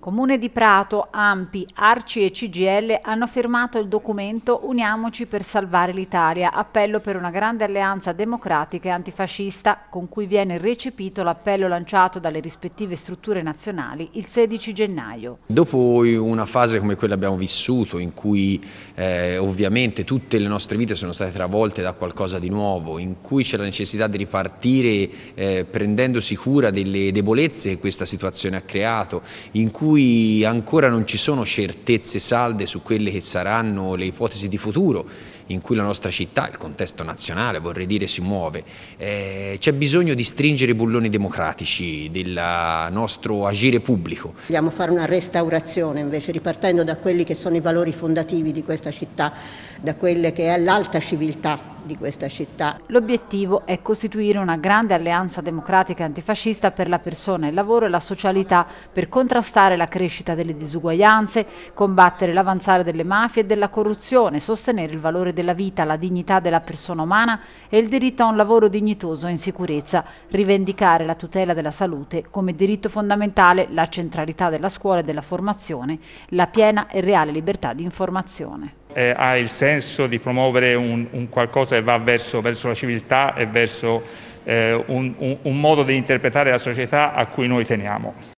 Comune di Prato, Ampi, Arci e CGL hanno firmato il documento Uniamoci per salvare l'Italia, appello per una grande alleanza democratica e antifascista, con cui viene recepito l'appello lanciato dalle rispettive strutture nazionali il 16 gennaio. Dopo una fase come quella abbiamo vissuto, in cui eh, ovviamente tutte le nostre vite sono state travolte da qualcosa di nuovo, in cui c'è la necessità di ripartire eh, prendendosi cura delle debolezze che questa situazione ha creato, in cui cui ancora non ci sono certezze salde su quelle che saranno le ipotesi di futuro in cui la nostra città, il contesto nazionale vorrei dire, si muove. Eh, c'è bisogno di stringere i bulloni democratici del nostro agire pubblico. Vogliamo fare una restaurazione invece, ripartendo da quelli che sono i valori fondativi di questa città, da quelle che è l'alta civiltà di questa città. L'obiettivo è costituire una grande alleanza democratica antifascista per la persona, il lavoro e la socialità per contrastare la crescita delle disuguaglianze, combattere l'avanzare delle mafie e della corruzione, sostenere il valore democratico della vita, la dignità della persona umana e il diritto a un lavoro dignitoso e in sicurezza, rivendicare la tutela della salute come diritto fondamentale, la centralità della scuola e della formazione, la piena e reale libertà di informazione. Eh, ha il senso di promuovere un, un qualcosa che va verso, verso, la civiltà e verso eh, un, un, un modo di interpretare la società a cui noi teniamo.